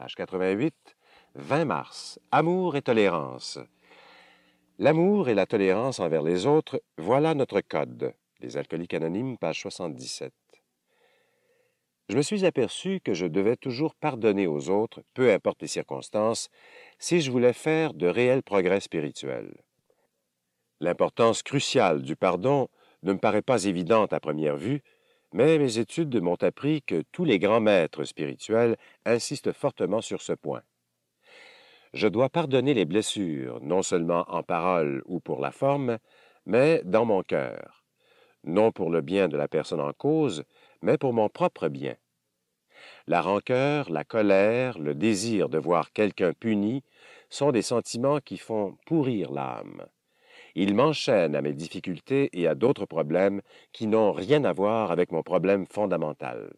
page 88, 20 mars, Amour et tolérance. L'amour et la tolérance envers les autres, voilà notre code. Les alcooliques anonymes, page 77. Je me suis aperçu que je devais toujours pardonner aux autres, peu importe les circonstances, si je voulais faire de réels progrès spirituels. L'importance cruciale du pardon ne me paraît pas évidente à première vue, mais mes études m'ont appris que tous les grands maîtres spirituels insistent fortement sur ce point. Je dois pardonner les blessures, non seulement en parole ou pour la forme, mais dans mon cœur, non pour le bien de la personne en cause, mais pour mon propre bien. La rancœur, la colère, le désir de voir quelqu'un puni sont des sentiments qui font pourrir l'âme. Il m'enchaîne à mes difficultés et à d'autres problèmes qui n'ont rien à voir avec mon problème fondamental.